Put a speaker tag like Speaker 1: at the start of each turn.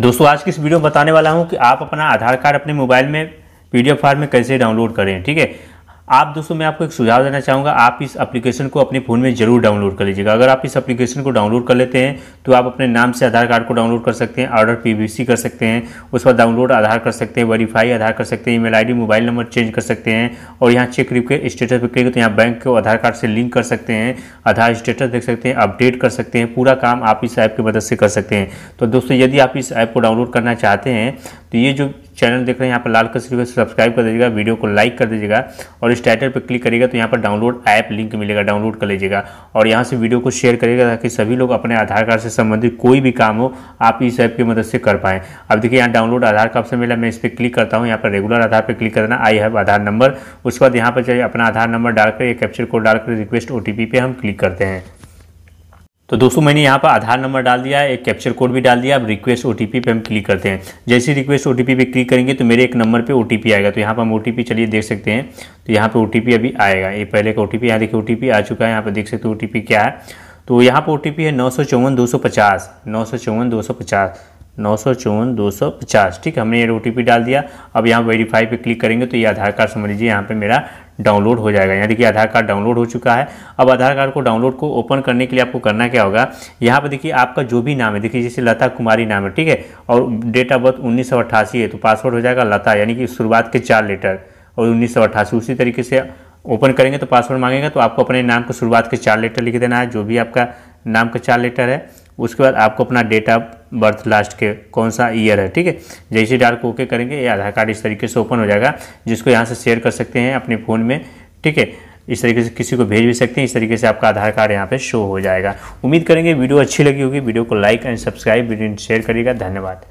Speaker 1: दोस्तों आज की इस वीडियो में बताने वाला हूँ कि आप अपना आधार कार्ड अपने मोबाइल में पीडीएफ फॉर्म में कैसे डाउनलोड करें ठीक है आप दोस्तों मैं आपको एक सुझाव देना चाहूँगा आप इस एप्लीकेशन को अपने फ़ोन में ज़रूर डाउनलोड कर लीजिएगा अगर आप इस एप्लीकेशन को डाउनलोड कर लेते हैं तो आप अपने नाम से आधार कार्ड को डाउनलोड कर सकते हैं ऑर्डर पी कर सकते हैं उस पर डाउनलोड आधार कर सकते हैं वेरीफाई आधार कर सकते हैं email ID mobile number change कर सकते हैं और यहाँ चेक रिप के स्टेटस पर तो यहाँ बैंक को आधार कार्ड से लिंक कर सकते हैं आधार स्टेटस देख सकते हैं अपडेट कर सकते हैं पूरा काम आप इस ऐप की मदद से कर सकते हैं तो दोस्तों यदि आप इस ऐप को डाउनलोड करना चाहते हैं तो ये जो चैनल देख रहे हैं यहाँ पर लाल कसरी को सब्सक्राइब कर दीजिएगा वीडियो को लाइक कर दीजिएगा और स्टार्टर पर क्लिक करेगा तो यहाँ पर डाउनलोड ऐप लिंक मिलेगा डाउनलोड कर लीजिएगा और यहाँ से वीडियो को शेयर करेगा ताकि सभी लोग अपने आधार कार्ड से संबंधित कोई भी काम हो आप इस ऐप की मदद से कर पाएँ अब देखिए यहाँ डाउनलोड आधार का ऑप्शन मिला मैं इस पर क्लिक करता हूँ यहाँ पर रेगुलर आधार पर क्लिक करना आई हैव आधार नंबर उसके बाद यहाँ पर चाहिए अपना आधार नंबर डालकर या कैप्चर कोड डालकर रिक्वेस्ट ओ पे हम क्लिक करते हैं तो दोस्तों मैंने यहाँ पर आधार नंबर डाल दिया एक कैप्चर कोड भी डाल दिया अब रिक्वेस्ट ओ पे हम क्लिक करते हैं जैसे रिक्वेस्ट ओ पे क्लिक करेंगे तो मेरे एक नंबर पे ओ आएगा तो यहाँ पर हम ओ चलिए देख सकते हैं तो यहाँ पर ओ अभी आएगा ये पहले का ओ टी यहाँ देखिए ओ आ चुका है यहाँ पर देख सकते हो ओ क्या है तो यहाँ पर ओ है नौ सौ चौवन दो सौ पचास नौ सौ चौवन दो सौ पचास नौ सौ चौवन दो सौ पचास ठीक है हमने ये ओ डाल दिया अब यहाँ वेरीफाई पे क्लिक करेंगे तो ये आधार कार्ड समझ लीजिए यहाँ पे मेरा डाउनलोड हो जाएगा यहाँ देखिए आधार कार्ड डाउनलोड हो चुका है अब आधार कार्ड को डाउनलोड को ओपन करने के लिए आपको करना क्या होगा यहाँ पर देखिए आपका जो भी नाम है देखिए जैसे लता कुमारी नाम है ठीक है और डेट ऑफ बर्थ उन्नीस है तो पासवर्ड हो जाएगा लता यानी कि शुरुआत के चार लेटर और उन्नीस उसी तरीके से ओपन करेंगे तो पासवर्ड मांगेगा तो आपको अपने नाम को शुरुआत के चार लेटर लिख देना है जो भी आपका नाम का चार लेटर है उसके बाद आपको अपना डेट ऑफ बर्थ लास्ट के कौन सा ईयर है ठीक है जैसे डाल को ओके करेंगे ये आधार कार्ड इस तरीके से ओपन हो जाएगा जिसको यहाँ से शेयर कर सकते हैं अपने फ़ोन में ठीक है इस तरीके से किसी को भेज भी सकते हैं इस तरीके से आपका आधार कार्ड यहाँ पे शो हो जाएगा उम्मीद करेंगे वीडियो अच्छी लगी होगी वीडियो को like and subscribe video share करिएगा धन्यवाद